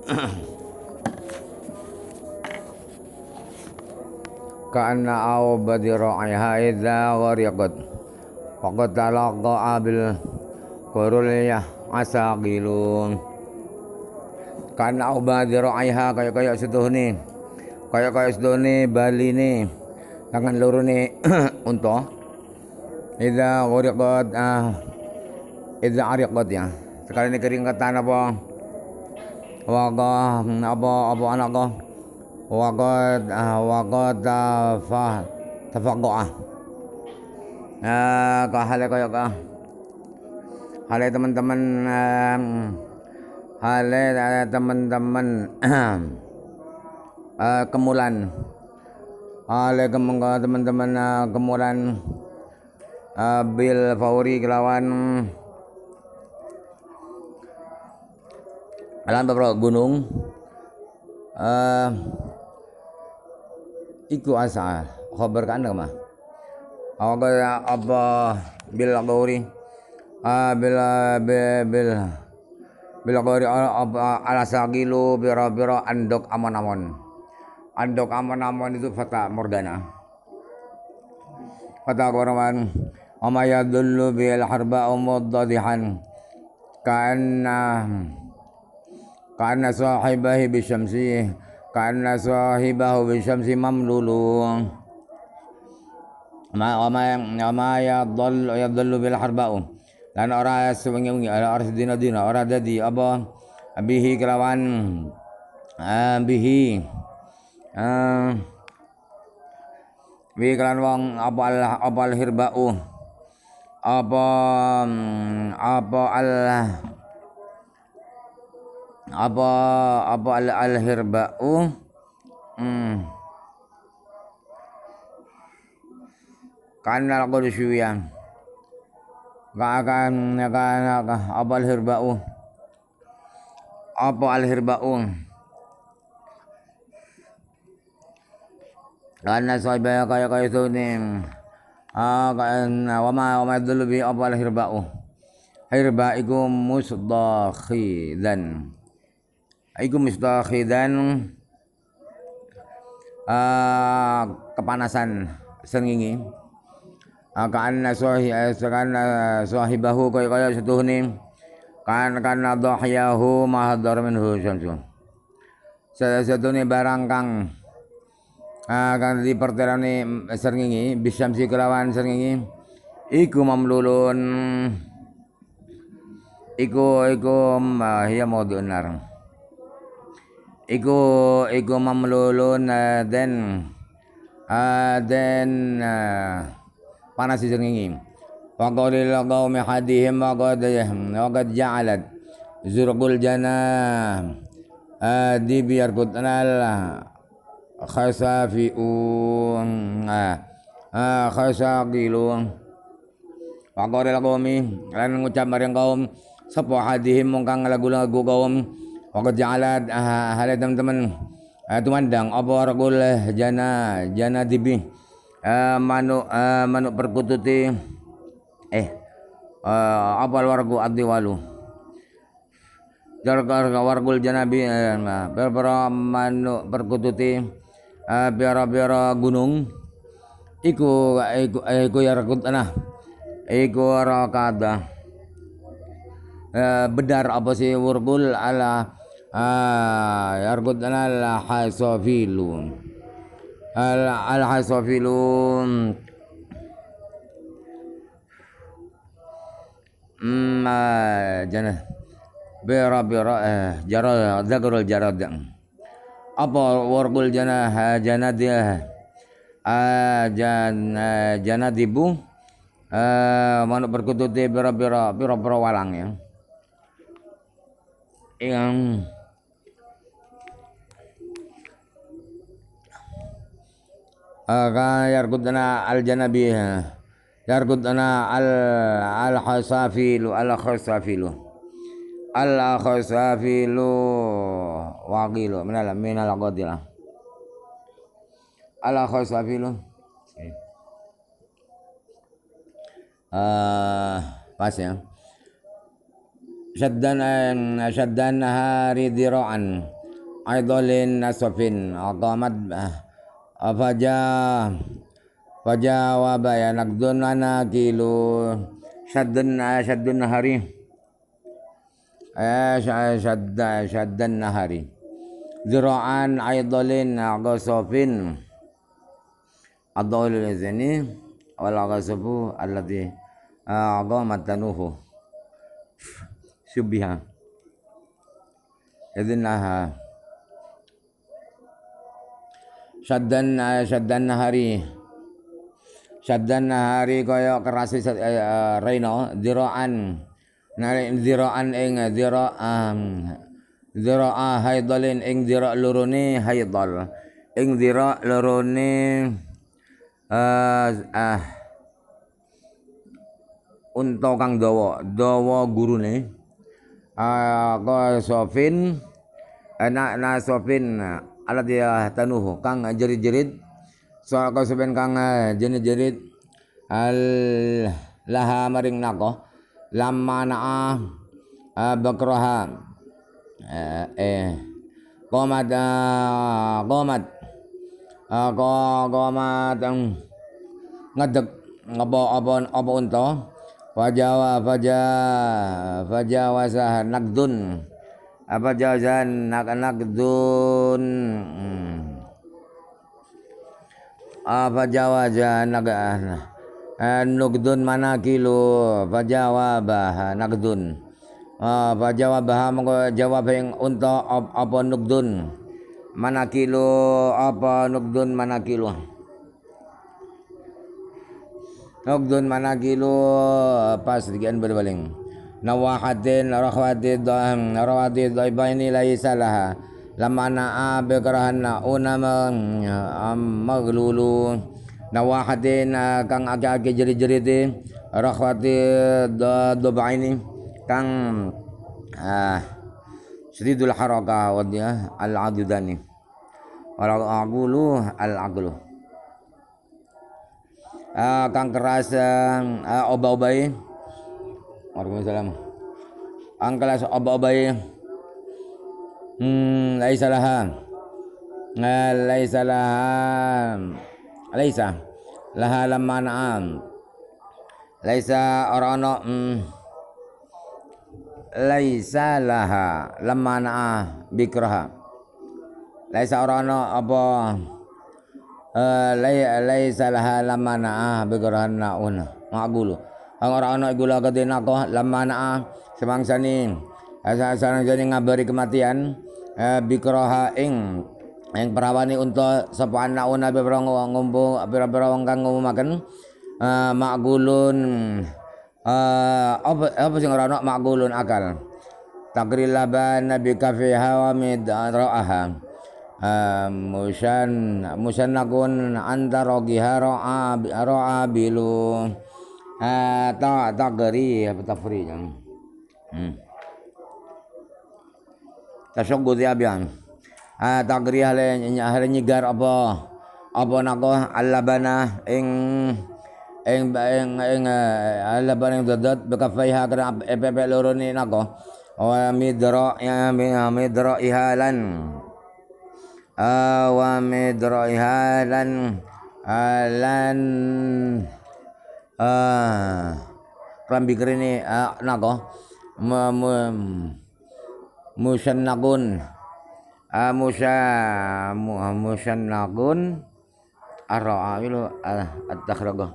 Karena aw badiro ayha idza ghariqat faqad talaqa abil qurulya asaqilun Karena aw badiro ayha kaya-kaya ni kaya-kaya ni bali ni tangan loro ne unta idza ghariqat ah idza ghariqat ya sekali ini kering ke tanah waqa apa apa anak kok waqa waqa ta fa tafaqqa ah eh, kok hale teman-teman hale teman-teman kemulan hale temen temen teman kemulan bil fauri kelawan alam beberapa gunung uh, iku asa khabar kan mah ya apa bil qawri ah, bil bil bil qawri ala ah, sagilu biro biro andok amon-amon andok amon-amon itu fata morgana fata korban. Amaya dulu bil harba umuddadihan kaanna karena sahibahi bisyamsi Karena sahibahu bisyamsi mamlulu Ma ma ma ya yadhallu bil harba'u dan orang yang wengi orang sedina dina orang jadi apa bihi kelawan uh, bihi uh, bihi kelawan wong apa al apa al hirba'u apa apa al apa apa al hmm. kan al hirba'u hmm. karena aku akan kakan akan apa al hirba'u apa al hirba'u karena kayak kayak kaya nih ah karena wama wama dulu bi apa al hirba'u itu ikum dan iku mistakhidan uh, kepanasan sengenge uh, ah, ka'anna eh, sahih bahu koy koy kaya setuhne kan kan yahu mahdar minhu syamsu satu ini barang kang uh, kang diperterane bisa si kelawan sengingi. iku mamlulun iku iku uh, ya mau iku iku mamlulun nah, then ah, dan ah, panas jenengi faqalil qaumi hadihim wa qad wa qad jana zurqul janah ah, di biar kutanal khasafiun khasaqilun kau qaumi lan ngucap maring kau sapa hadihim mungkang lagu-lagu kau Waktu jalan, ah, hal teman-teman itu ah, mandang, apa rakul ah, jana jana dibi manu manu perkututi eh apa wargu adi walu Jarkar wargul janabi berapa manu perkututi biara-biara gunung iku iku iku ya rakut nah iku rakada bedar apa sih wargul ala Ah, yarkutan al-hasafilun al-hasafilun hmm jana bi rabbi eh, jarad zakrul jarad apa warqul jana dia jana jana ajan janadibu mana perkutut di rabbi rabbi walang ya yang يرقدنا على الجنبيه يرقدنا على الخصافيل الخصافيل الخصافيل وقيل من من القدرة الخصافيل آه، بس يا شدنا شدنا هاري ذراعا عضل نصف أقامت afaja faja wabaya nak dunana kilo Shaddun eh, shadun nahari eh shadda eh, eh, shadun nahari ziraan aydolin agosofin adol ini wal agosofu alati agomat tanuhu subihah Idhin lahaa saddan eh, saddan nahari saddan nahari kaya kerasi uh, reno diraan narik diraan ing dira um, dira ah, haidalin ing dira lurune haidal ing dira lurune uh, uh, ah, unta kang dawa dawa gurune uh, sofin anak sofin alat dia tanuhu kang jerit-jerit soal kau kang eh, jerit-jerit al laha maring nako lama naa eh, bakroha eh, eh komat komat ko komat ngedek ngabo abon abon to fajawa fajawa fajawa sah nagdun apa jawaban anak-anak dun hmm. apa jawaban anak-anak dun mana kilo apa dun apa pajawabah mengko jawab yang untuk apa dun mana kilo apa dun mana kilo dun mana kilo pas dikian berbaling nawahatin rahwati dham rahwati dhaibaini laisa laha Lama na'a bi karahanna maglulu nawahatin eh, kang aki-aki jerit-jeriti rahwati dhaibaini kang ah eh, syidul haraka wa eh, al adudani wal agulu al agulu kang keras uh, oba-obai Waalaikumsalam. Angkalas oba-obai. Hmm, laisa laha. Laisa laha. Laisa. Laha lamma na'am. Laisa orano. Hmm. Laisa laha lamma na'a bikraha. Laisa orano apa Uh, eh, lay, laisa laha na'a bikraha na'una. Ma'gulu ang ora ana iku la asa lamana nang sangsane ngabari kematian eh, bikroha ing ing perawani untuk sapa anak nabi ngombo pira-pira makan eh ngumumaken makgulun eh, apa apa sing ora ana makgulun akal takril ban nabi kafi hawa mid Uh, musan musan nakun antara gihara roa bilu Ah, tak tak tasyaggud ya abian. ah tagri hale hale nyigar apa apa nako alabana ing ing ing ing eh, alabana ing dadat bekafaiha kena EPP loro ni nako wa midro ya midro ya, ihalan ah, wa midro ihalan alan rambigrini nako nagun, musa ah, musan ar-ra'ilu ah, ah, at-takhraga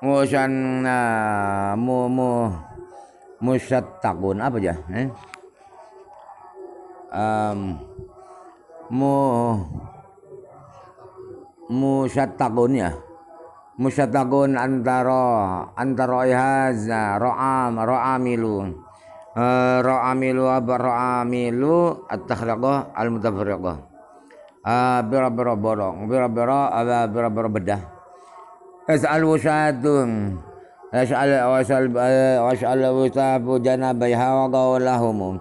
musan, mu mu takun, apa ya? eh? um, mu musyattaqun ya musyattaqun antara antara haza ra'am ra'amilu uh, eh, ra'amilu apa ra'amilu at-tahraqah al-mutafarriqah eh, uh, bira-bira borong bira-bira ala bira-bira bedah as'al wusyatun as'al wasal wasal eh, wusabu janabai hawa qawlahum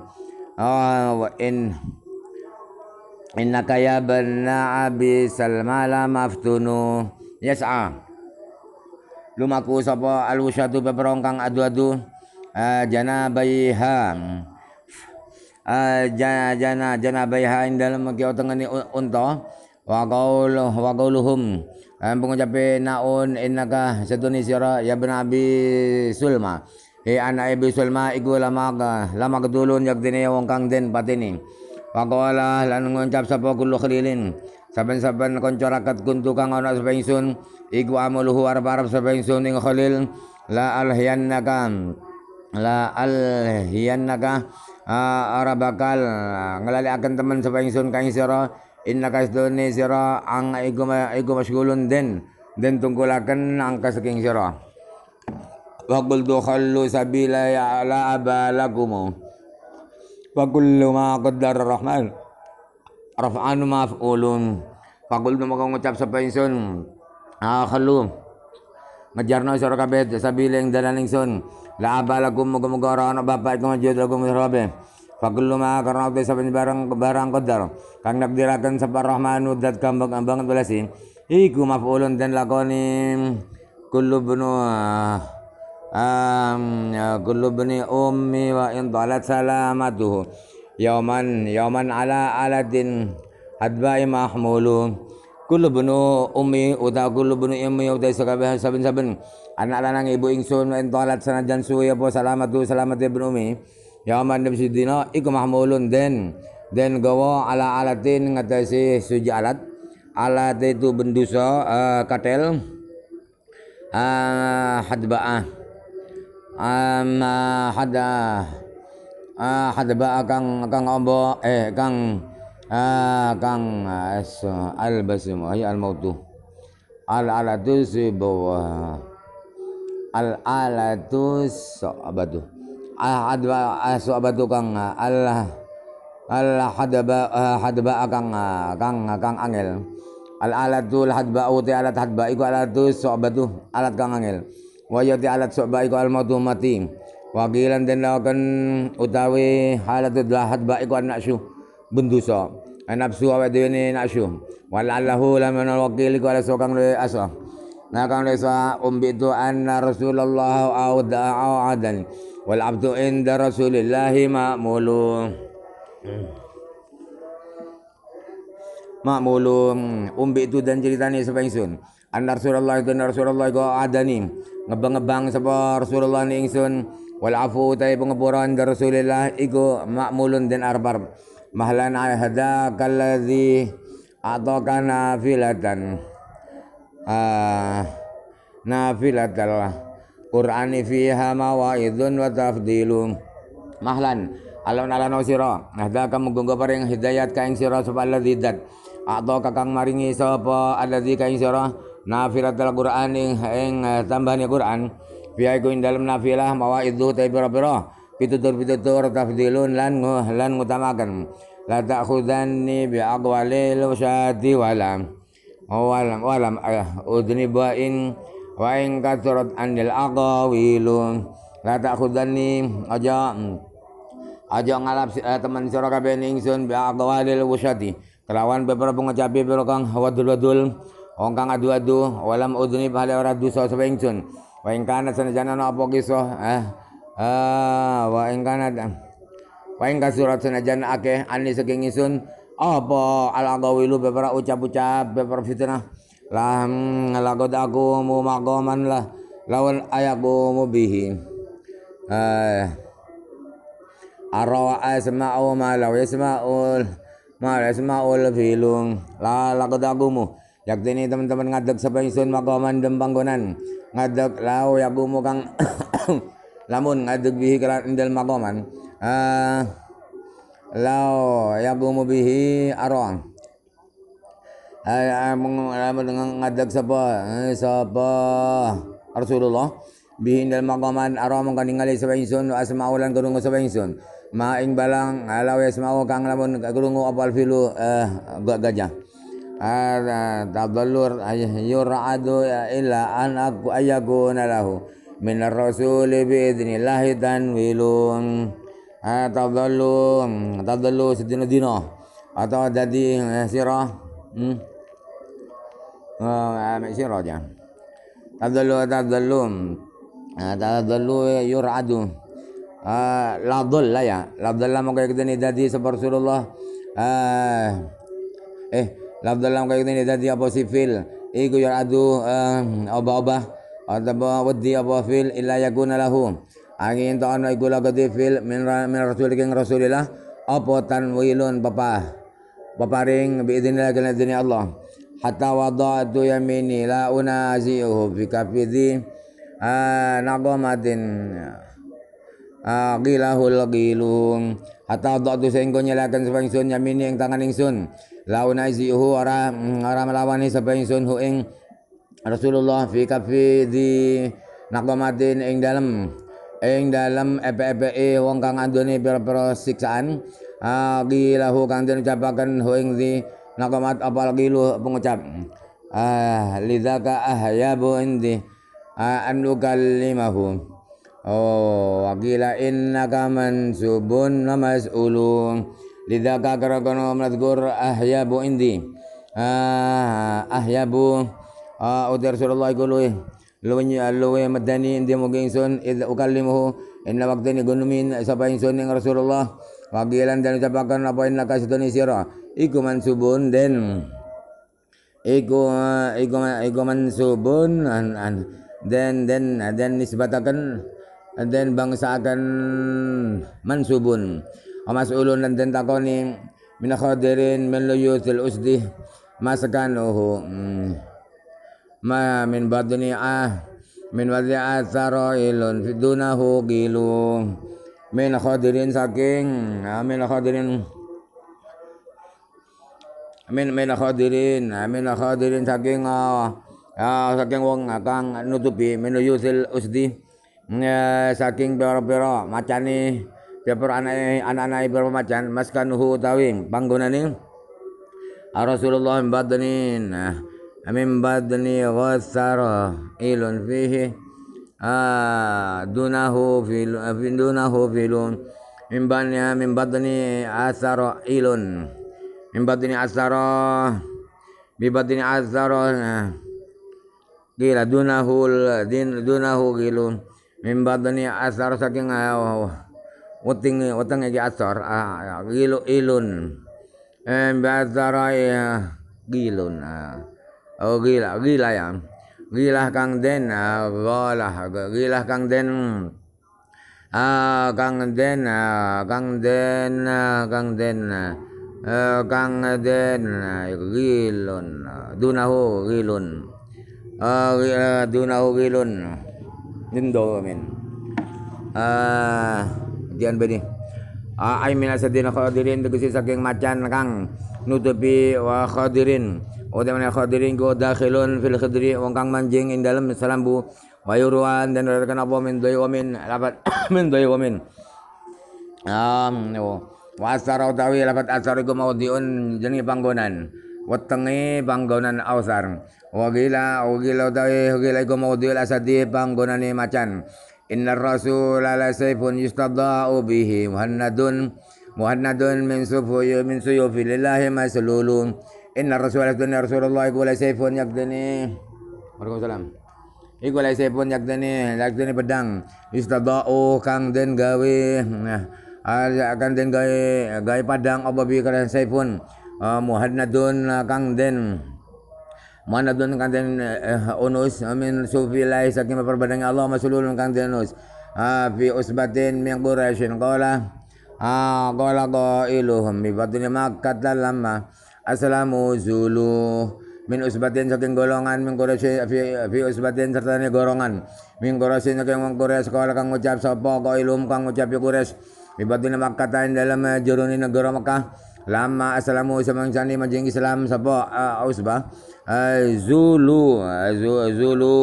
ah, wa in innaka ya Salma abi salmala maftunu a ah. lumaku sopo alwusatu peperong kang adu-adu uh, jana baiha uh, jana jana jana baiha ing dalem kiyo tengene unta wa qaul wa qauluhum um, naun innaka satuni ya bin abi sulma e ana abi sulma iku lama lama kedulun yakdene wong kang den patini Faqala lan ngucap sapa kullu khilin. Saben-saben kanca rakat kun tukang ana sapa ingsun iku amuluhu arep-arep sapa ingsun ing khalil la alhiyannaka la alhiyannaka ora bakal ngelalikaken temen sapa ingsun kang sira innaka sedune sira ang iku iku masgulun den den tunggulaken angka saking sira Wakul tuhallu sabila ya ala abalakumu wa kullu ma qaddar rahman raf'an maf'ulun fakultu ma ngucap sapa ingsun akhalu ngejarno sira kabeh sabiling dalan ingsun la abalakum muga-muga ora ana bapak iku njut rabe sirabe fakullu ma karena utai saben barang barang qadar kang nakdiraken sapa rahman udat kambang ambang belasi iku maf'ulun dan lakoni kullu bunu ah um, kullu ibni ummi wa in talat salamatuhu yauman yauman ala aladin hadba mahmulu kullu bunu ummi uta kullu bunu ummi uta sakabeh saben-saben anak lanang ibu ingsun lan talat sanajan suwi apa salamatu salamat ibnu ummi yauman nabi sidina iku mahmulun den den gawa ala alatin ngatasi suji alat alat itu benduso uh, eh, katel uh, hadba'ah amma hada ah hada ba kang kang ombo eh kang ah kang ah, as ah, ah, al basim ay al mautu al alatu sibwa al alatu sabatu ah hadba asabatu kang al al hadba hadba kang kang kang angel al alatu al hadba uti alat hadba iku alatu sabatu alat kang angel wayati alat sok baik al mautu mati wakilan dan lakukan utawi halat dahat baik an naksu bendusa nafsu wa dewi naksu walallahu lamun wakil ku ala sokang le aso nakang kang le sa umbitu anna rasulullah au da'a adan wal abdu inda rasulillah ma'mulu ma'mulu umbitu dan ceritani sepengsun anar rasulullah itu rasulullah ada adani ngebang-ngebang sapa Rasulullah ni ingsun wal afu tay pengapuran dari Rasulillah iku makmulun den arbar mahlan hada kallazi ataka nafilatan ah nafilatal Qur'ani fiha mawaidun wa tafdilun mahlan alon ala sira hada kamu gunggo paring hidayat ka ing sira sapa ladzi dat ataka kang maringi sapa alladzi ka ing sira nafiratul Qur'an ing ing eh, tambahane Qur'an biya iku ing dalem nafilah mawaidhu ta pira-pira pitutur-pitutur tafdilun lan lan ngutamakan la ta'khudanni bi aqwalil syadi oh, walam walam walam eh, udni ba'in wa in kathurat anil aqawilun la ta'khudanni aja aja ngalap eh, teman sira kabeh ningsun bi aqwalil syadi kelawan beberapa pengecapi berokang wadul-wadul Wong kang adu-adu walam udni bahale ora dosa sapa ingsun. Wa ing kana sanajan apa kisah eh ah wa ing kana wa ing kasurat sanajan akeh ani saking ingsun apa alagawilu beberapa ucap-ucap beberapa fitnah lah, hmm, lagod aku mu magoman lah lawan ayaku mu bihi eh arawa asma'u ma law yasma'ul ma yasma'ul filum la lagod aku mu Yakti ini teman-teman ngadeg sampai sun makaman dem panggonan. Ngadeg lau ya gumu kang lamun ngadeg bihi kerat indel makaman. Uh, ah, lau ya gumu bihi aroang. Ah, ah, ngadeg sapa eh, sapa Rasulullah bihi indel makaman aron kang ningali sapa sun asmaulan krungu sapa ingsun. Ma ing balang lau ya semau kang lamun krungu apal filu eh, gak gajah. Ada tadallur yur'adu ya illa an ayakuna lahu min ar-rasuli bi'idnillahi tanwilun tadallu tadallu sedina dino atau jadi eh, sirah hmm ah sirah tabdallu tadallu tadallu tadallu yur'adu la dhalla ya la dhalla maka kita ni jadi seperti Rasulullah eh Lafdz dalam kayak ini jadi apa sifil iku yang adu eh, oba-oba atau wedi apa fil ilayakuna lahu angin to ana iku lagu fil min rasul king rasulillah apa tanwilun papa paparing biidznillah kana dini Allah hatta yang ini la unazihu fi kafidi eh, nagomatin aqilahul eh, qilum hatta wada'tu sehingga nyalakan sepanjang yamini yang tangan ingsun launa zihu ora ora mm, melawani sapa ingsun hu ing Rasulullah fi kafi di nakomatin ing dalem ing dalem epe-epe wong kang andone pira-pira siksaan lahu kang den ucapaken hu ing di nakomat apal qilu pengucap ah lidzaka ahyabu indi an ukallimahu oh waqila innaka mansubun namas mas'ulun lidaka karagono mazgur bu indi bu ah, ahyabu ah, udir kului alaihi luwin luwin madani indi mugi ingsun id ukallimuhu inna waqtani gunumin sapa ingsun ning Rasulullah wakilan dan ucapakan apa inna kasutuni sira iku mansubun den iku iku iku mansubun an, an dan dan dan nisbatakan dan bangsa akan mansubun wa ulun dan takoni min khadirin min luyutil usdi maskanuhu oh, hmm. ma min ah min ah ilun, sarailun fidunahu gilu min khadirin saking ah, min khadirin min min khadirin ah, min khadirin saking ya saking wong akang nutupi min usdi saking pira-pira macani. Ya, Pepper anak-anak Ibrahim macan maskanuhu tawing ini. Ah, Rasulullah badnin nah, amin badni ghassara ilun fihi ah, dunahu fil dunahu filun min badni min ilun min asar asara bi nah, gila dunahu din dunahu gilun min asar asara saking ah, uting utang agi asor ah, ah gilo ilun em bazarai ah, gilun ah oh gila gila ya gila kang den ah gola gila kang den ah kang den ah kang den ah kang den ah eh, kang den gilun dunahu gilun ah dunahu gilun ah, nindo men ah kedadian bani ah, ai min asadin khadirin tegese saking macan kang nutupi wa khadirin Oda mana khadirin go dakhilun fil khadri wong kang manjing ing dalem salambu wa yuruan dan rekan apa min doi wa min lapat min doi wa min um wa asara utawi lapat asar maudiun jenenge panggonan wetenge panggonan ausar wa gila wa gila utawi gila iku maudiul asadi panggonane macan Inna rasul ala sayfun yustadha'u bihi muhannadun muhannadun min sufuyu min suyufi lillahi maslulun. Inna rasul ala rasulullah iku ala sayfun yakdani. Waalaikumsalam. Iku ala sayfun yakdani, yakdani pedang. Yustadha'u kang den gawe. Aja nah, akan ah, den gawe gawe padang apa bi kalan sayfun. Uh, ah, muhannadun ah, kang den dun kang den onus eh, amin sufi lai saking perbandingan Allah masululun kang den onus Fi usbatin min Quraisyin qala ah qala qailuhum bi batni Makkah lamma aslamu zulu min usbatin saking golongan min Quraisy fi fi usbatin serta ni golongan min Quraisy saking wong Quraisy qala kang ngucap sapa qailum kang ngucap Quraisy bi batni Makkah dalam eh, jurunin negara Mekah lama aslamu samangsani majing Islam sapa eh, usbah zulu zulu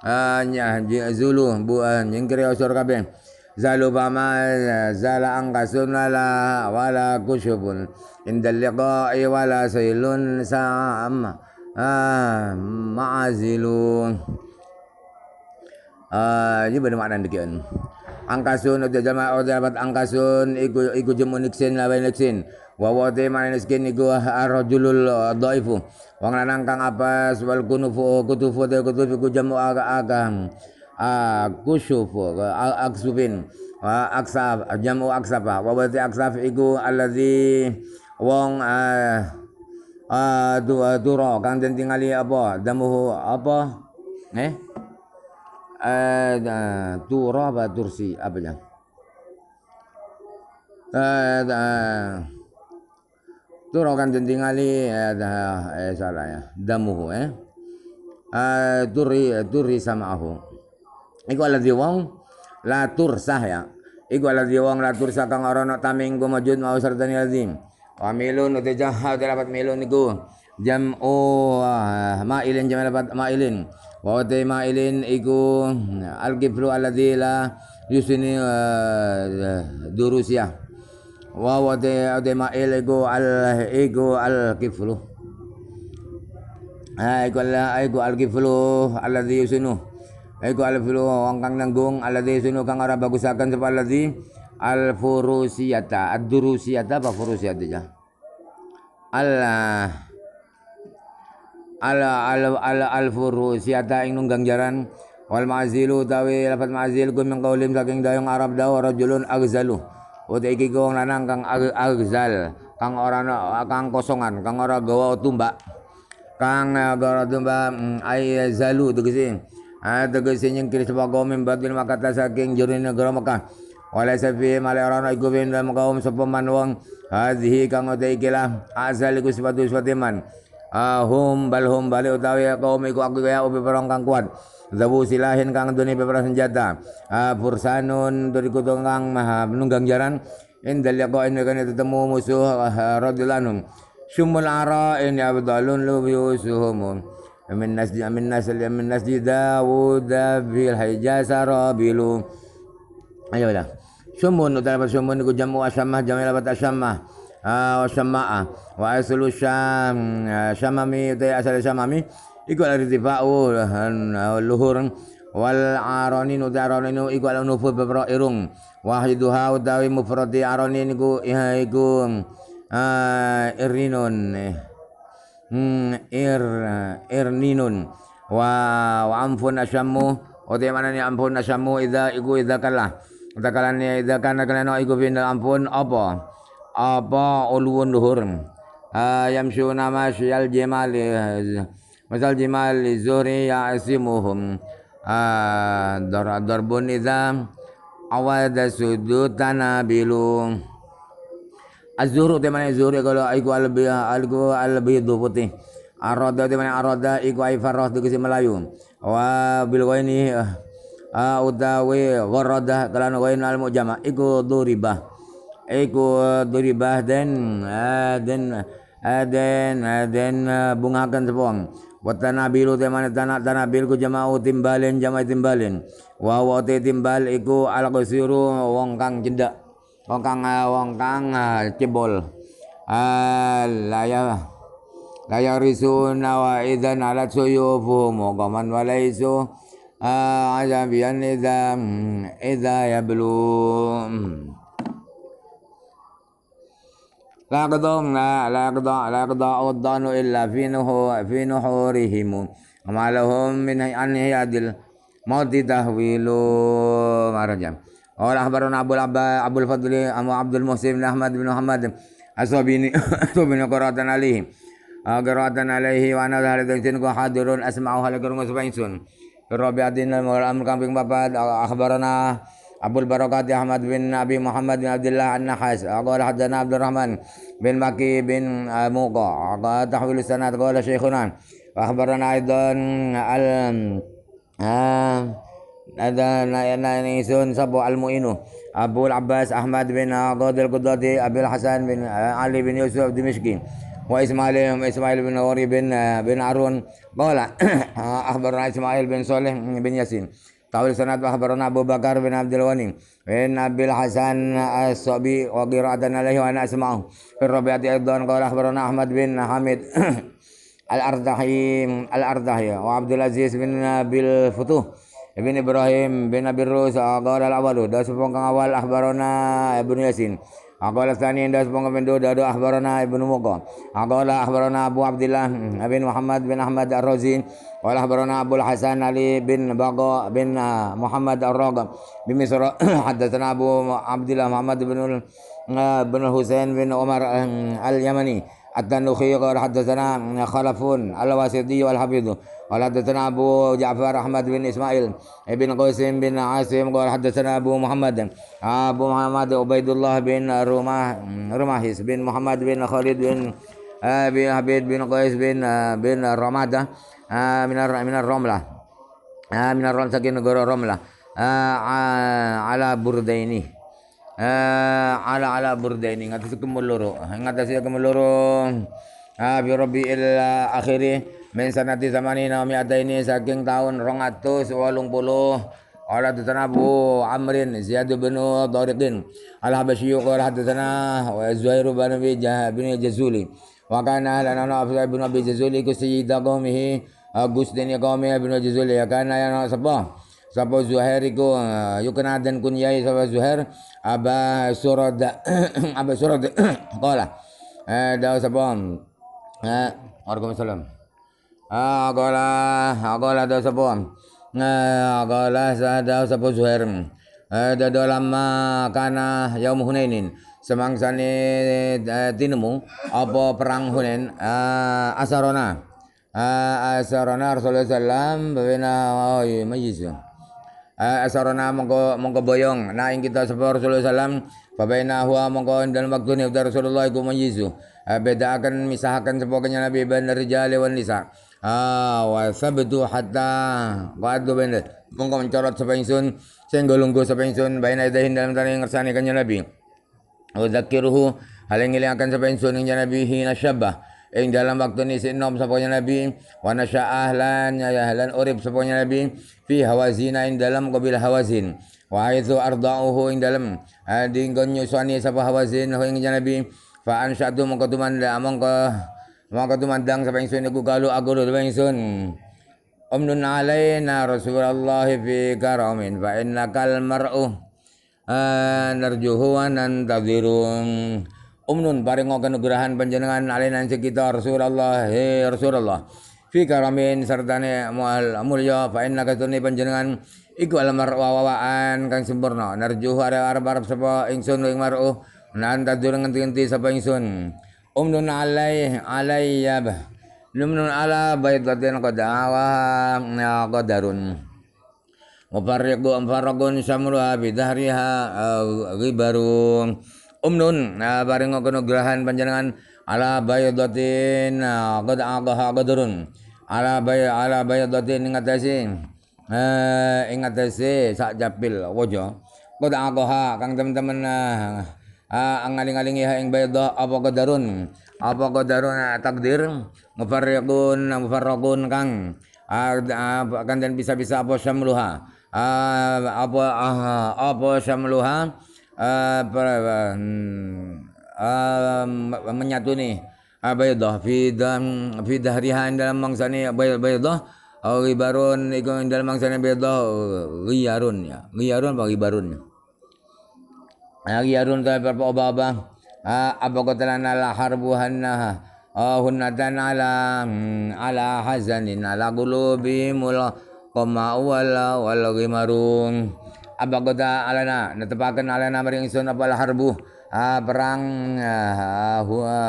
ah, zulu bu ah, yang kira usur kabeh zalu bama zala angkasun wala wala kushubun indal liqa'i wala sailun sa'am ah, ma'azilun ini bermakna demikian angkasun udah jama, udah dapat angkasun iku iku jemuniksin lawan niksin wa wa te manis kini gua arrojulul doifu wang lanang kang apa sebal kunufu kutufu te kutufu kujamu aga agam kusufu aksufin wa aksaf jamu aksafa wa wa aksaf aksaf iku alazi wong eh, eh, dua duro kang den tingali apa damuhu apa eh, eh duro apa tursi apa jang ya? eh Tur akan tingali eh, ya, eh ya, salah ya. Damuhu eh. turi turi sama aku. Iku di wong la tur sah ya. Iku di wong la sah kang ora nak taming majud mau ni lazim. Wa milun uti jahat dapat milun iku jam ah, ma ilin jam dapat ma ilin Wa ma ilin iku al-qiblu alladzi la yusini uh, wa wa de de ma elego al ego al kiflu ego la ego al kiflu alladhi yusinu ego al kiflu wong kang nanggung alladhi yusinu kang ora bagusaken sapa alladhi al furusiyata ad durusiyata apa furusiyata ya Allah ala al al al furusiyata ing nunggang jaran wal mazilu tawi lafat mazil kum min qaulim saking dayung arab dawa rajulun agzalu Uti iki wong lanang kang argzal, kang ora kang kosongan, kang ora gawa tumbak. Kang ora tumbak mm, ai zalu tegese. Ah tegese nyingkir sapa membatin makata saking jero negara Mekah. Wala safi male ora ana iku ben dalam kaum sapa wong hadhihi kang uti ikilah azal iku sepatu sepatu man. Ahum balhum bali utawi kaum iku aku kaya ubi perang kang kuat. Zawu silahin kang dunia peperas senjata. Fursanun ah, dari kutong kang maha menunggang jaran. Indal ya ini kena ketemu musuh ah, radilanum. Sumul ara'in ya abdalun lubi biusuhumun. Min nas min nas min nas Dawud bil Hijaz rabilu. Ayo lah. Sumun utara sumun ku jamu asyamah jamil dapat ah, asyamah. Ah, wa sama'a wa aslu syam syamami utai asal syamami iku al-irtifa'u oh, oh, luhur wal aronin udararinu iku ala nufu bebro irung wahiduha utawi mufradi aronin ya, iku iku eh, irninun eh. hmm, ir irninun wa wa amfun asyamu Ote mana ni ampun ashamu ida iku kala kalah kala ni idza kana no iku pindah ampun apa apa ulun luhur nama eh, yamsuna masyal jemali Masal jimal li zuhri ya'asimuhum ah, Darbun nizam Awada sudut tanabilu azuru di mana zuri kalau iku albi albi du putih Arada mana aroda iku ay farah kisi Melayu Wa bil ghaini ah, ah, utawi gharada kalan ghain al mujama iku duribah iku duribah den eh, den eh, den eh, den bungakan sepong watanabilu temane tanak tanabil ku jama'u timbalin jama'i timbalin wawo te timbal iku ala qasiru wong kang cendak wong kang eh, wong kang eh, cebol alaya eh, laya risu wa idzan ala suyufuhum qaman wa laysu ajabian idzam idza yablu لا يقضون لا لا يقضى لا يقضى الضال إلا في نحور في نحورهم وما لهم من أن يعد الموت تهويل مرجع قال أخبرنا أبو العبا أبو الفضل أبو عبد المحسن بن أحمد بن محمد أصابيني أصابيني قراءة عليه آه، قراءة عليه وأنا ظهر دنسين حاضر هل لكم سبعين سن الرابعة الأمر كان بابا آه، أخبرنا أبو البركات أحمد بن أبي محمد بن عبد الله النحاس قال حدثنا عبد الرحمن بن مكي بن موقع قال تحويل السند قال شيخنا وأخبرنا أيضا ال نيسون صبو المؤين أبو العباس أحمد بن قاضي القضاتي أبي الحسن بن علي بن يوسف دمشقي وإسماعيل إسماعيل بن غوري بن بن عرون قال أخبرنا إسماعيل بن صالح بن ياسين Tawil sanad wa akhbarana Abu Bakar bin Abdul Ghani bin Abil Hasan As-Sabi wa qira'atan alaihi wa ana asma'u. Fi Rabi'ati aidan qala Ahmad bin Hamid Al-Ardahi Al-Ardahi wa Abdul Aziz bin Abil Futuh bin Ibrahim bin Abi Rus ah, qala al-awwalu da sepongkang awal akhbarona Ibnu Yasin Aqala sani inda sepunga pindu dadu ahbarana ibn Mughal Aqala ahbarana Abu Abdillah bin Muhammad bin Ahmad al-Razi Aqala ahbarana Abu Hasan Ali bin Baga bin uh, Muhammad al-Raga Bimisra hadasana Abu Abdillah Muhammad bin uh, Al-Husain bin Omar uh, al-Yamani At-Tanukhi qala haddatsana Khalafun al-Wasiti wal Hafidhu wa haddatsana Abu Ja'far Ahmad bin Ismail ibn Qasim bin Asim qala haddatsana Abu Muhammad Abu Muhammad Ubaidullah bin Rumah Rumahis bin Muhammad bin Khalid bin Abi bin Qais bin bin Ramadah ah, minar min Ramlah min Ramlah ah, saking negara Ramlah ah, ala Burdaini Ah, ala ala burdaini ngatasi kumuloro ngatasi kumuloro ah bi rabbil ah, akhiri min sanati naomi mi ini saking tahun walung puluh ala tatana bu amrin ziyad bin tariqin al habasyi qala hadathana wa zuhair bin abi bin jazuli wa kana lana nafsa bin abi jazuli kusyi daqamihi ah, gusdini qawmi bin jazuli kana yana sabah sapa Zuhair iku den eh, kenaden kunyai sapa Zuhair aba surad aba surad qala eh dawu sapa eh salam. ah qala qala ah, dawu sapa eh qala ah, dawu sapa Zuhair eh dawu lama kana yaum Hunainin semangsane eh, tinemu apa perang Hunain ah, asarona asarona Rasulullah sallam alaihi wasallam baina asarona eh, mongko mongko boyong nah ing kita sapa Rasulullah sallam babaina huwa mongko dalam waktu ni Rasulullah iku menyizu eh, beda akan misahkan sapa kenya Nabi ban rijal wan nisa ah wa sabtu hatta qadu ben mongko mencorot sapa ingsun sing golonggo sapa ingsun baina idahin dalam tanah ngersani kenya Nabi wa zakiruhu hal yang akan sapa ingsun ing Nabi hina syabbah ing dalam waktu ni nom sapanya nabi wa nasya ahlan ya ahlan urip sapanya nabi fi hawazina ing dalam qabil hawazin wa haitsu arda'uhu ing dalam ing nyusani sapa hawazin ing nabi fa ansyadu mongko ko mongko mongko tumandang sapa ingsun niku kalu aku ing sun Omnun alaina Rasulullah fi karamin fa innakal mar'u narjuhu wa nantadhirun umnun bareng kanugrahan panjenengan alinan sekitar Rasulullah he Rasulullah fi karamin sartane mual mulya fa inna katuni panjenengan iku almar wawaan kang sempurna narju ada arab-arab sapa ingsun ing maruh nan tadur ngenti-ngenti sapa ingsun umnun alai alai alayyab lumnun ala bait latin qadawa ya qadarun Mufarriqu amfaragun samruha bidahriha baru umnun nah bareng nugrahan panjenengan ala bayadatin nah, qad aqaha qadrun ala bay ala bayadatin ngatasi ya eh tesi ya sak japil wajo qad eh, eh, ha kang teman-teman ah angaling-aling ya ing bayda apa qadarun apa na takdir mufarriqun nah, mufarraqun kang ah, ah, kan dan bisa-bisa apa syamluha ah, apa apa syamluha Eh, apa per, uh, uh, menyatu nih abaidah fi dalam fi dahrihan dalam mangsane abaidah au ribarun iku dalam mangsane baidah riarun ya riarun apa ribarun ya ah, riarun ta berapa obah-obah apa ah, kotelana la harbuhannaha ah, hunnatan ala hmm, ala hazanin ala qulubihim wal qama wala wal rimarun abagota alana natapakan alana maring ingsun apa harbu ah, perang ah, huwa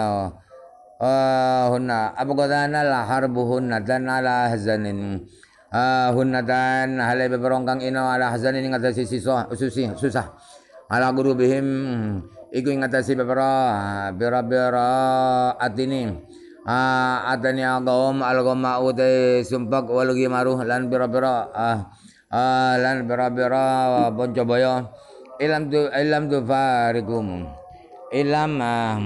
ah, hunna abagota na la harbu hunna dan ala hazanin ah, hunna dan halai beberongkang kang ina ala hazanin ngatasi siswa susi susah ala guru bihim iku ngatasi bepara bira bira atini ah, atani agom algoma utai sumpak walugi maruh lan bira bira ah, lan bira bonco boyo ilam tu ilam tu farikum ilam ehm,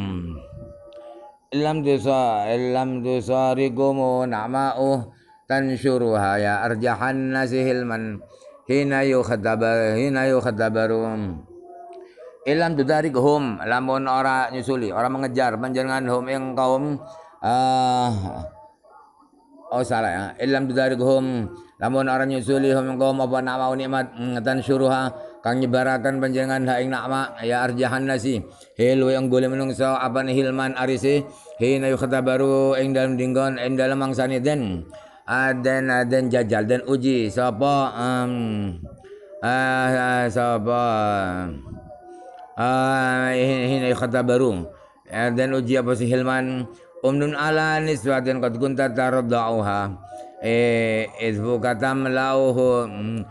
ilam tu sa ilam tu sarikum nama'u tansyuruha ya arjahan nasihil man hina yukhadabar hina yukhadabarum ilam tu dari hum lamun ora nyusuli ora mengejar panjenengan hum yang kaum uh, oh salah ya ilam tu dari hum Lamun orang nyusuli hum kaum apa nama nikmat ngatan syuruha kang nyebarakan panjenengan ha ing nama ya arjahan nasi. Hilu yang boleh menungso apa hilman arisi hina baru ing dalam dinggon ing dalam mangsani den aden aden jajal den uji sapa um, uh, eh, eh, sapa uh, eh, hina yukhtabaru aden uji apa si hilman umnun ala niswatin qad kunta tardauha Isbu eh, katam lauhu hmm,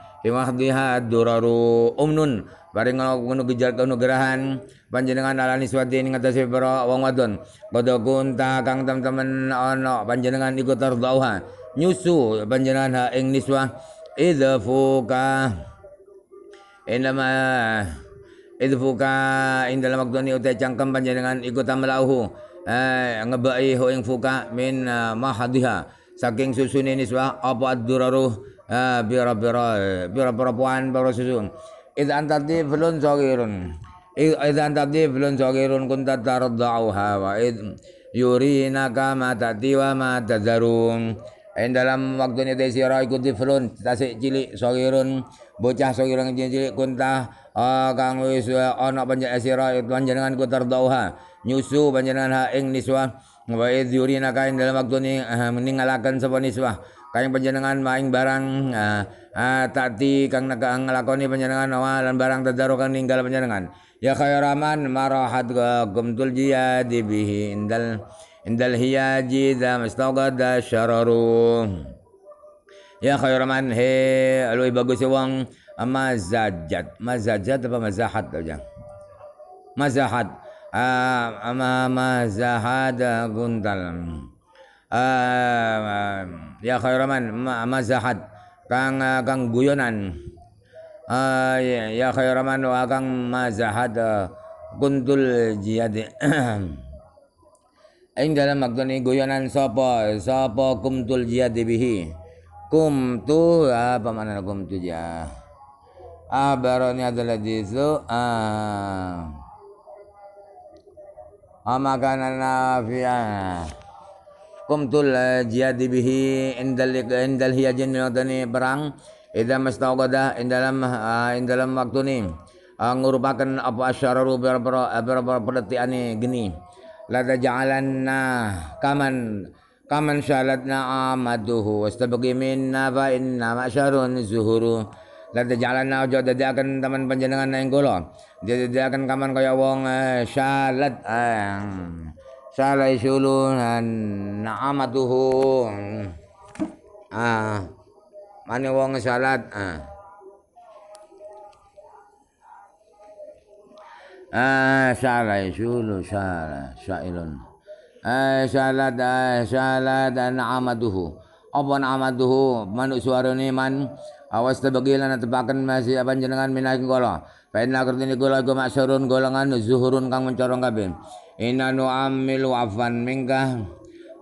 diha duraru umnun bareng ngono kuno gejal kuno gerahan panjenengan ala niswati ngata si para wong wadon padha kunta kang teman temen ana panjenengan iku tardauha nyusu panjenengan ha ing niswa idfuka inama fuka ing dalam waktu ni utai cangkem panjenengan iku tamlauhu eh ngebai ho ing fuka min eh, mahadiha saking susun ini semua apa ad biro-biro biro biro puan bira susun id antati belum itu antar antati belum sagirun kunta da'uha wa id yuri nakama tati wa ma tadarun En dalam waktu ini sira ikuti belum tasik cilik sogirun bocah sahirun cilik kunta kang wis ana panjenengan sira panjenengan ku tardauha nyusu panjenengan ha ing niswa wa yurina kain dalam waktu ni uh, ah, meningalakan sapa kain penjenengan maing barang uh, uh, tati kang naga nglakoni penjenengan awalan barang tadarukan ninggal penjenengan ya khairaman marahat gumtul jiyadi bihi indal indal hiyaji da mustaqada syararu ya raman he alui bagus wong mazajat mazajat apa mazahat aja mazahat amama zahada guntal ya khairaman ma zahad kang kang guyonan ah, ya, ya khairaman wa kang ma zahad eh, guntul jihad ing dalam magdoni guyonan sapa sapa kumtul jihad bihi kum tu apa mana kum tu ah, ya abaroni adalah jisu ah amakanan nafi'an kumtul eh, jihad bihi eh, indal indal hiyajin minatani perang idza mastaqada indalam eh, indalam waktu ni ngurupakan apa asyararu berapa perdetaan ni geni la taj'alanna kaman kaman syalatna amaduhu wastabqi minna fa inna ma'syarun zuhuru jalan aja akan teman panjenengan ning kula. akan kaman kaya wong eh, syalat eh, salai sulunan eh, na'amatuhu. Ah. Mane wong salat ah. Ah, salai sulu sal sailun. Ah, salat ah, salat na'amatuhu. Apa na'amatuhu? Manuk suarane man awas tebagilan tebakan masih apa jenengan minaking kula Fa'inna kertini kula iku maksurun golongan zuhurun kang mencorong kabin, kabeh. Inna nu'amil wafan mingkah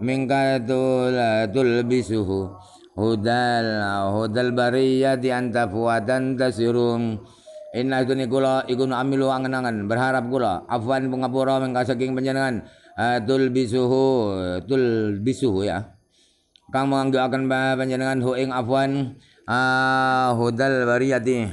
mingkah tul bisuhu hudal hudal di anta fuatan tasirum Inna ina kula iku nu'amilu amilu angenangan berharap kula afwan pengapura mingkah saking panjenengan tul bisuhu ya Kang mangga akan panjenengan hu ing afwan ah hudal bariyadi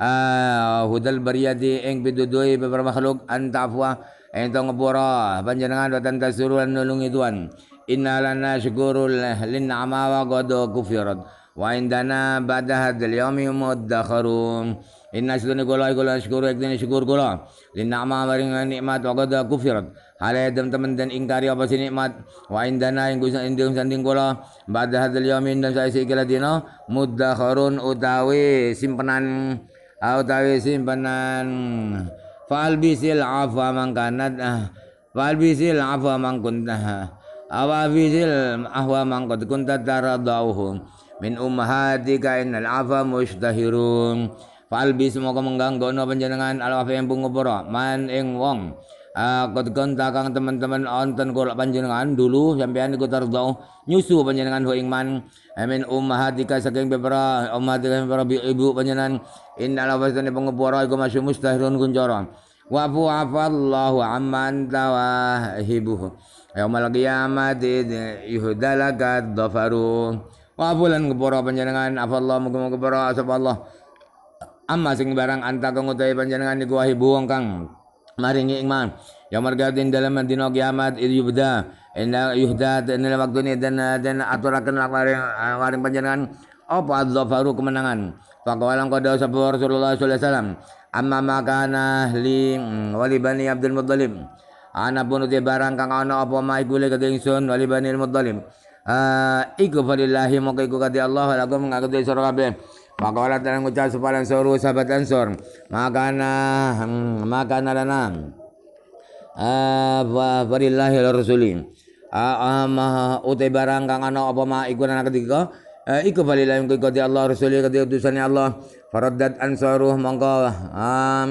ah hudal bariyati ing piduduhi makhluk anta afwa ento ngepura panjenengan watan tasurulan nulungi tuan inna lana syukurul lin ama wa godo kufirat wa indana bada hadil yawmi muddakharum inna syukurni kula ikula syukur ikdini syukur lin ama ringan nikmat wa godo kufirat alai teman-teman dan ingkari apa si nikmat wa indana yang kusa indung santing kula ba'da hadil yamin dan saya sikila dina muddakharun utawi simpenan ah, utawi simpenan falbisil afwa mangkanat ah, falbisil afwa mangkuntah awafisil afwa mangkut kuntat taradauhum min umhatika innal afwa mustahirun falbis moga mengganggu no penjenengan alwafi yang pungupura man ing wong Kau tekan takang teman-teman onten kula panjenengan dulu sampean iku terdau nyusu panjenengan ho ingman amin ummahatika saking bebera ummahatika bebera ibu panjenengan innal wasani pengepora ikut masih mustahilun kunjara wa fu afallahu amman tawahibuhu yaumal qiyamati yuhdalaka dhafaru wa lan kepora panjenengan afallahu muga-muga kepora asapa Allah amma sing barang anta utai panjenengan panjenengan ikut wahibu kang maringi ingman yang Yamar gadin dalam dino kiamat itu yubda inna yuhda dan waktu ini dan dan aturakan lawaring eh, waring panjenengan apa adzafaru kemenangan faqawalam qada sabur Rasulullah sallallahu alaihi wasallam amma makana li mm, wali bani Abdul Muttalib ana pun te barang kang ana apa mai le kadhe ingsun wali bani Abdul Muttalib eh, iku falillahi moko iku Allah lakum ngakete sira kabeh Pakola dan ngucap sepadan suruh sahabat ansor. Makana hmm, makana lana. Apa ya rasuli. Ah utai barang kang ana apa ma ikut anak ketiga e, iku balilah yang ketiga Allah rasuli ketiga utusannya Allah faraddat ansaruh mongko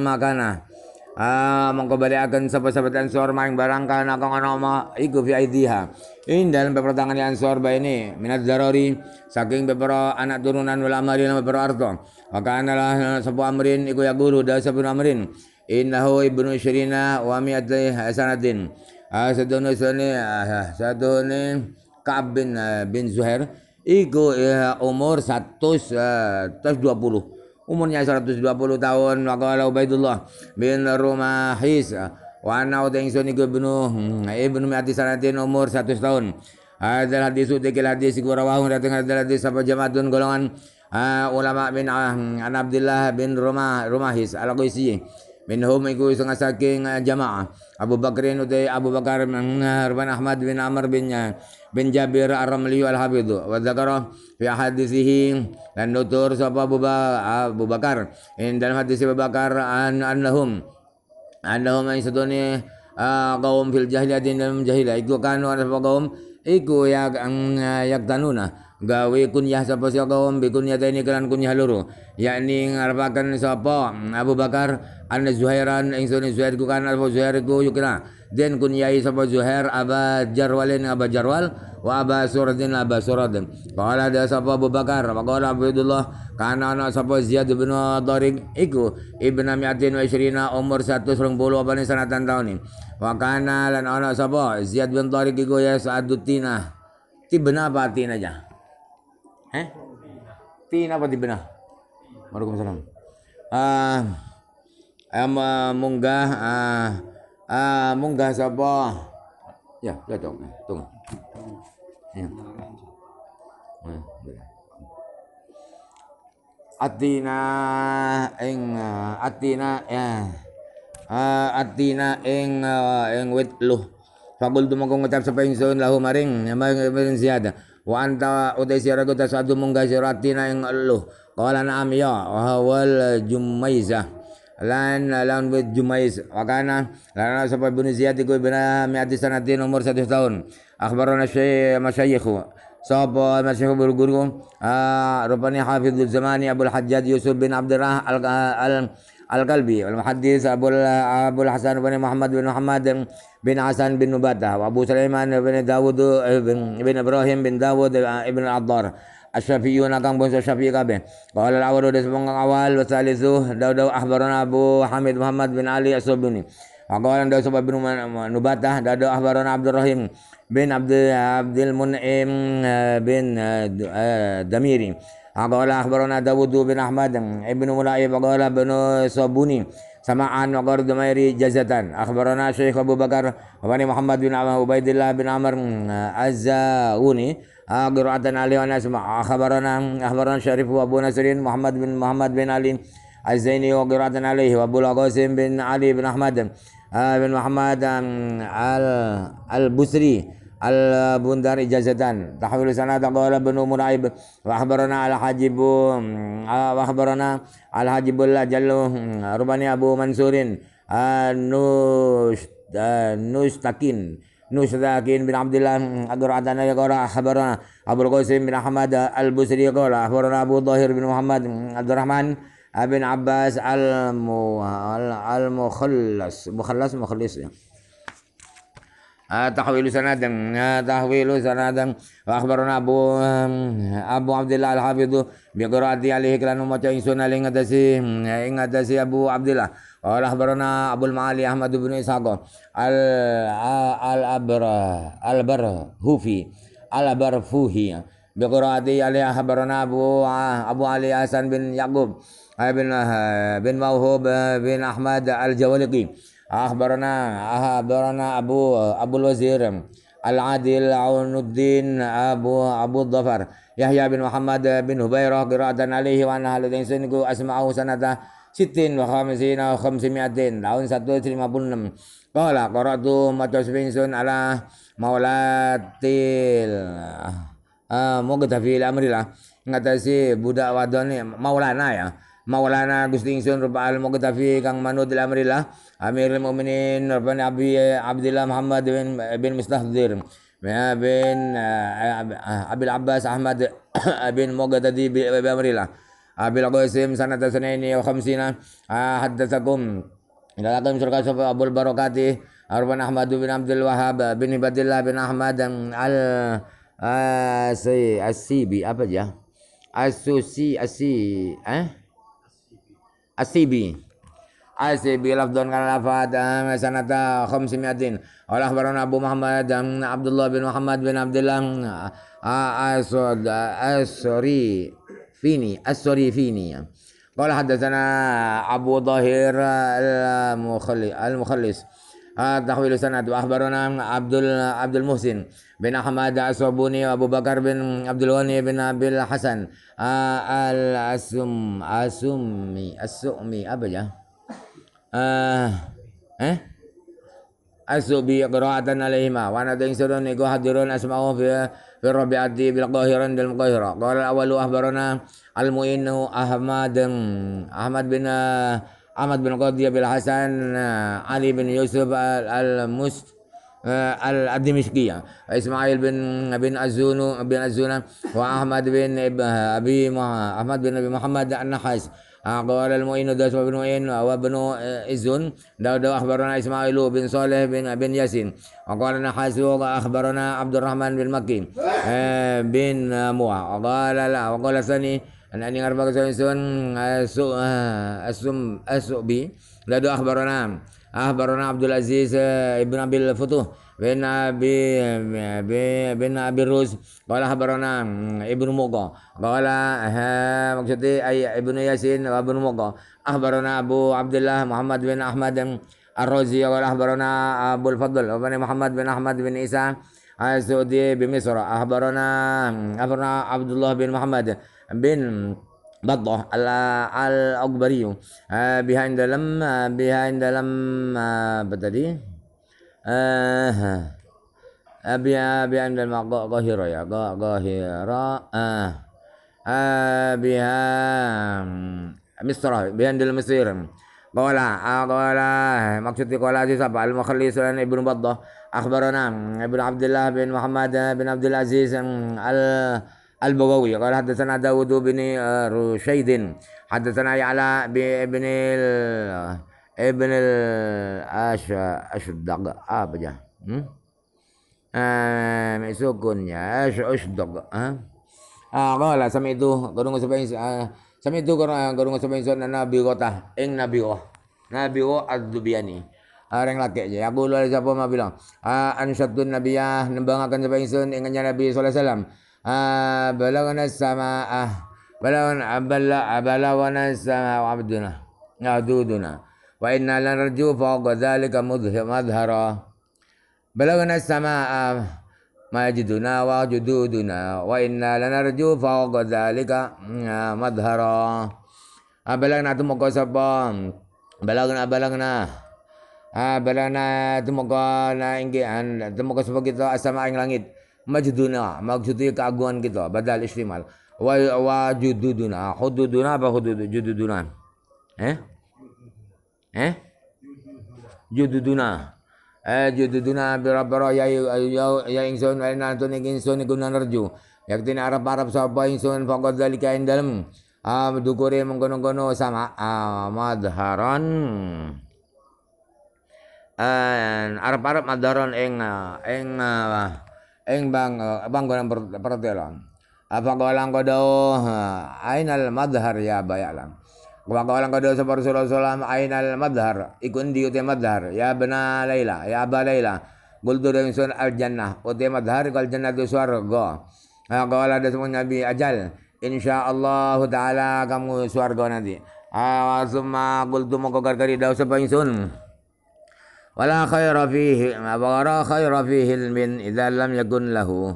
makana Ah, mongko akan sahabat sahabat ansor maring barang kan akong ngono ma iku fi aidiha. In dalam peperangan yang ansor ba ini minat darori saking beberapa anak turunan wal amari lan beberapa arto. Maka analah eh, sapa amrin iku ya guru da sapa amrin. Innahu ibnu syirina wa mi'ati hasanatin. Ah, satu sone satu Ka'ab bin, eh, bin Zuhair iku eh, umur satu dua puluh umurnya 120 tahun maqala Ubaidullah bin Rumahis wa ana ingsun iku ibnu hmm, ibnu Mati sanatin umur 100 tahun hadal hadis utikil hadis iku rawahu datang hadal hadis apa jamaatun golongan ulama bin ah, an Abdullah bin Rumah Rumahis al-Qaisi minhum iku setengah saking eh, jamaah Abu Bakrin utai Abu Bakar eh, bin Ahmad bin Amr bin eh, bin Jabir Ar-Ramli Al-Hafidhu wa dzakara fi hadisihi dan nutur sapa Abu, Abu Bakar in dalam hadis Abu Bakar an annahum annahum ay sedone kaum fil jahiliyah dalam jahiliyah iku kanu ana kaum iku ya yak mm, tanuna gawe kunyah sapa sapa kaum bi kunyata ini kelan kunyah loro yakni ngarepaken sapa Abu Bakar an Zuhairan ingsun Zuhair ku kan Abu Zuhair ku yukna den kunyai sapa Zuhair Aba Jarwalin Aba Jarwal wa Aba Suradin Aba Surad qala ada sapa Abu Bakar qala Abdullah kana ana sapa Ziyad bin Tariq iku ibnu mi'atin wa ishrina umur 120 apane sanatan taun wa kana lan ana sapa Ziyad bin Tariq iku ya Sa'adutina Ti benar apa atin aja? eh, Pina apa tiba nah? Waalaikumsalam. Ah, uh, um, munggah ah uh, uh, munggah sapa? Ya, ya dong, tunggu. Ya. Nah, atina ing eh, atina ya. Uh, atina ing uh, ing wit luh. Fakultu mongko ngucap sapa ingsun lahu maring ya, maring ziyada wa anta utai sira ku tasadu mungasiratina yang elu qala na'am ya wa wal lan lan with Jumais wakana lan sapa bin Ziyad iku bin mi'ati sanatin umur 100 tahun akhbarana syekh sopo sapa masyayikh guru-guru ah, rupanya hafizul zamani abul Hajjaj Yusuf bin Abdurrah al القلبي والمحدث أبو أبو الحسن بن محمد بن محمد بن حسن بن نباتة وأبو سليمان بن داود بن إبراهيم بن داود بن العضار الشافعيون كان بن الشافعي كابين قال الأول دسمون أول وثالثه داود أخبرنا أبو حميد محمد بن علي السبني وقال داود سبب بن نباتة داود أخبرنا عبد الرحيم بن عبد عبد المنعم بن دميري قال أخبرنا داود بن أحمد ابن ملائب قال ابن صبوني سمع عن عقر دميري جزة أخبرنا شيخ أبو بكر وبني محمد بن عبيد الله بن عمر الزاوني قراءة علي ونسمع أخبرنا أخبرنا شريف وأبو نصر محمد بن محمد بن علي الزيني وقراءة عليه وأبو القاسم بن علي بن أحمد بن محمد البصري al bundar ijazatan tahwil sana taqala bin muraib wa akhbarana al hajib mm, ah, wa akhbarana al hajibul jallu mm, rubani abu mansurin ah, Nus ah, takin Nus Zakin bin Abdullah mm, agar adana ya qara khabara Abu Qasim bin Ahmad Al Busri ya qala akhbarana Abu Dahir bin Muhammad Abdurrahman bin Abbas Al Al Mukhallas Mukhallas Mukhallas ya tahwilu sanadan tahwilu sanadan wa akhbarana abu eh, abu abdillah al-hafidhu bi qiraati alaihi kala nu maca insun ali ngadasi ingadasi eh, abu abdillah wa akhbarana abu al-mali ahmad bin ishaq al al abra al bar hufi al bar fuhi bi qiraati alaihi akhbarana abu abu ali hasan bin yaqub eh, bin bin mauhub bin ahmad al-jawaliqi أخبرنا أخبرنا أبو أبو الوزير العادل عون الدين أبو أبو الظفر يحيى بن محمد بن هبيرة قراءة عليه وأن أهل الإنسان أسمعه سنة sitin wa khamsina wa khamsimiatin tahun 156 enam. qara'tu matas bin sun ala maulatil ah uh, mau kita fil ngatasi budak wadon maulana ya Maulana Gusti Ingsun Al Muqtafi Kang Manud Amrillah Amirul Muminin Rupa Abi Abdullah Muhammad bin bin Mustahdir ya, bin eh, Abil Abbas Ahmad bin Muqtadi bi Amrillah Abil Qasim sanata sunaini wa khamsina ah, haddatsakum ila surga sofa Abul Barokati Arban Ahmad bin Abdul Wahab bin Ibadillah bin Ahmad al Asi Asibi apa ya Asusi Asi eh السيبي عسبي لفظا قال رفعت سنة خمسمائة قال أخبرنا أبو محمد عبد الله بن محمد بن عبد الله أسود آه، آه، أسري آه، فيني أسري فيني قال حدثنا أبو ظهير المخلص ah sanad wa akhbarana Abdul Abdul Muhsin bin Ahmad Aswabuni Abu Bakar bin Abdul Ghani bin Abil Hasan al Asum Asumi Asumi apa ya? eh? eh? Asubi qira'atan alaihima wa nadu insurun iku hadirun asma'u fi fi rabi'ati bil qahiran dal qahira qala al al muinu ahmad ahmad bin أحمد بن قضية الحسن علي بن يوسف المست الدمشقية إسماعيل بن بن الزونو بن الزونة وأحمد بن أبي أحمد بن أبي محمد النحاس قال المؤين داس بن مؤين وابن إزون داود أخبرنا إسماعيل بن صالح بن بن ياسين وقال النحاس أخبرنا عبد الرحمن بن مكي آه، بن موع وقال لا وقال ثاني Anak ini ngarbak sun sun asu asum asu bi lalu akhbarana akhbarana Abdul Aziz eh, ibn Abil Futuh bin Abi eh, bin Abi Rus qala akhbarana mm, ibn Muqa qala eh, maksudnya ay ibn Yasin wa ibn Muqa akhbarana Abu Abdullah Muhammad bin Ahmad arrozi. razi wa akhbarana Abu fadl wa Muhammad bin Ahmad bin Isa Al-Saudi bin Misr akhbarana mm, Abdullah bin Muhammad bin Baddah al al Akbariyu, uh, behind dalam uh, behind dalam uh, apa tadi eh uh, Abi Abi Anda Mago Gohiro ya Go Gohiro ah Abi Misra Bihan dalam Mesir Qala qala maksudnya qala di apa al Mukhlis dan Ibnu Baddah akhbarana Ibnu Abdullah bin Muhammad bin Abdul Aziz al al bawawi qala hadatsana dawud bin eh, rusaid hadatsana ala bi bini al ibn al ash ash dag abja hmm eh sukunnya ash ash dag ah qala sami itu gurung sabain eh, sami itu gurung eh, sabain sunan nabi kota ing nabi wa nabi wa az-zubiani Areng laki aja, aku luar siapa mah bilang, ah anu satu nabi ya, nembang akan sampai insun, ingatnya nabi soleh A ah, bela gana sama a bela gana a bela a sama wabi duna wabi duna wainna lana raju fa gauza lika muzi he madharo bela gana sama a maya jiduna wau jiduduna wainna lana raju fa gauza lika madharo mm, a ah, bela gana tumoko sappong bela gana a ah, bela gana a bela ingkian tumoko mau an tumoko sappong kito a sama majduna maksudnya keaguan kita badal istimal wa wa jududuna hududuna apa hudud jududuna eh eh jududuna eh jududuna berapa rabbara ya ya, ya, ya ingsun wa ya inna tunik ingsun iku nerju yakti arab arab sapa ingsun faqad zalika ing dalem ah dukure mengkono-kono sama ah, madharan eh ah, arab arab madharan ing ing ah, eng bang eh, bang panggonan pertelon apa kawalan kodo ainal madhar ya bayalan wa kawalan kodo sapa Rasulullah sallallahu ainal madhar ikun di uti madhar ya bena Laila ya aba Laila dong sun al jannah uti madhar kal jannah tu swarga kawalan ada semuanya nabi ajal insyaallah taala kamu swarga nanti Awasuma guldu moko gargari daw sapa sun wala khaira fihi wala khaira fihi min idza lam yakun lahu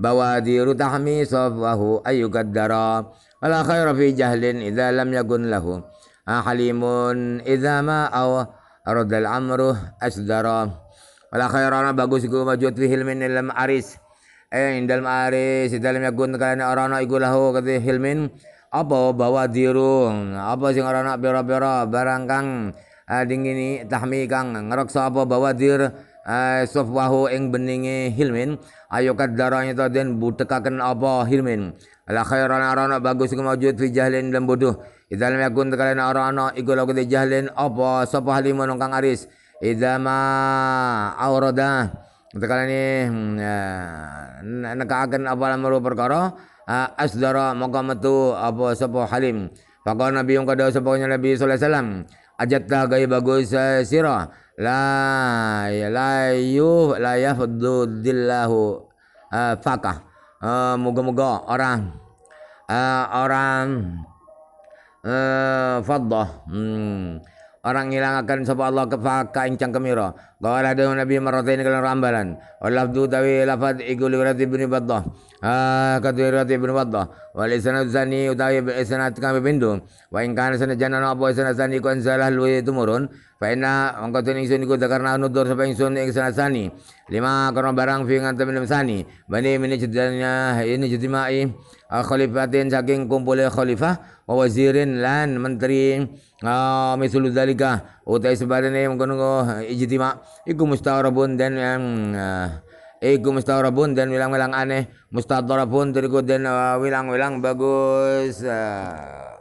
bawadiru tahmi safwahu ayyukaddara wala khaira fi jahlin idza lam yakun lahu ahalimun idza ma aw aradal amru asdara wala khairana bagus ku majud fihi min lam aris eh indal maris idza lam yakun kana arana iku lahu kate hilmin apa bawadiru apa sing arana pira-pira barang kang Ah, dingini tahmi kang ngereksa apa bawadir ah, sofwahu ing beninge hilmin ayo darahnya to den butekaken apa hilmin la khairan arana bagus iku mawjud fi jahlin lan bodoh idzal yakun tekalen arana ikul lagu de jahlin apa sapa halimun kang aris idzama aurada tekalane hmm, ah, nekaaken apa karo perkara asdara maka metu apa sopoh halim Pakar Nabi yang kada sapa Nabi sallallahu alaihi wasallam ajatah gaya bagus eh, sirah la ya, la yuh la yafdudillahu uh, eh, fakah uh, moga-moga orang uh, orang uh, faddah hmm. orang hilang akan sapa Allah kefaka incang kemira qala ada nabi maratain kala rambalan walafdu tawi lafad igul ibn baddah Katwirat ibnu Fatah Wali sanat sani utawi sanat kami bindu Wa ingkana sanat janan apa sanat sani Kuan salah luwi tumurun Faina angkatun ingsun iku dakarna nudur Sapa ingsun ing sanat Lima karna barang fi ngantam ilim sani Bani mini cedanya ini cedimai Khalifatin saking kumpulnya khalifah Wa wazirin lan menteri Misul ah, misuludalika. Utai sebarani mengkono ijtima Iku mustawarabun dan yang uh, Iku mustahorabun dan wilang-wilang aneh. Mustahorabun terikut dan eh, wilang-wilang bagus. Ah.